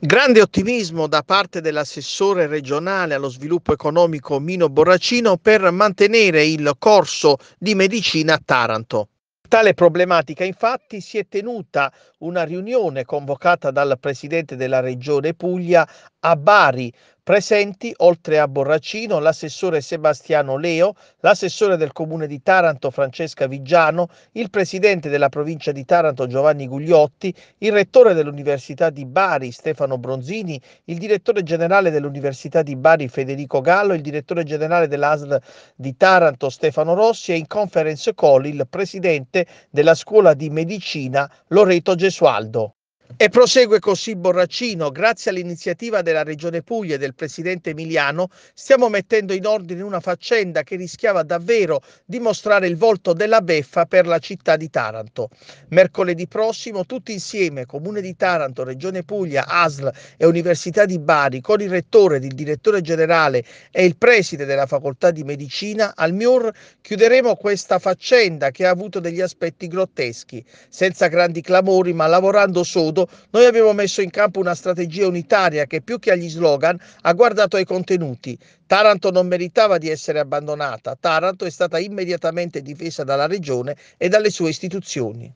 Grande ottimismo da parte dell'assessore regionale allo sviluppo economico Mino Borracino per mantenere il corso di medicina a Taranto. Tale problematica infatti si è tenuta una riunione convocata dal presidente della regione Puglia a Bari presenti, oltre a Borracino, l'assessore Sebastiano Leo, l'assessore del comune di Taranto Francesca Vigiano, il presidente della provincia di Taranto Giovanni Gugliotti, il rettore dell'Università di Bari Stefano Bronzini, il direttore generale dell'Università di Bari Federico Gallo, il direttore generale dell'ASL di Taranto Stefano Rossi e in conference call il presidente della scuola di medicina Loreto Gesualdo. E prosegue così Borraccino, grazie all'iniziativa della Regione Puglia e del Presidente Emiliano stiamo mettendo in ordine una faccenda che rischiava davvero di mostrare il volto della beffa per la città di Taranto. Mercoledì prossimo tutti insieme, Comune di Taranto, Regione Puglia, ASL e Università di Bari, con il Rettore, ed il Direttore Generale e il Preside della Facoltà di Medicina, al MIUR chiuderemo questa faccenda che ha avuto degli aspetti grotteschi, senza grandi clamori ma lavorando sodo noi abbiamo messo in campo una strategia unitaria che più che agli slogan ha guardato ai contenuti. Taranto non meritava di essere abbandonata, Taranto è stata immediatamente difesa dalla Regione e dalle sue istituzioni.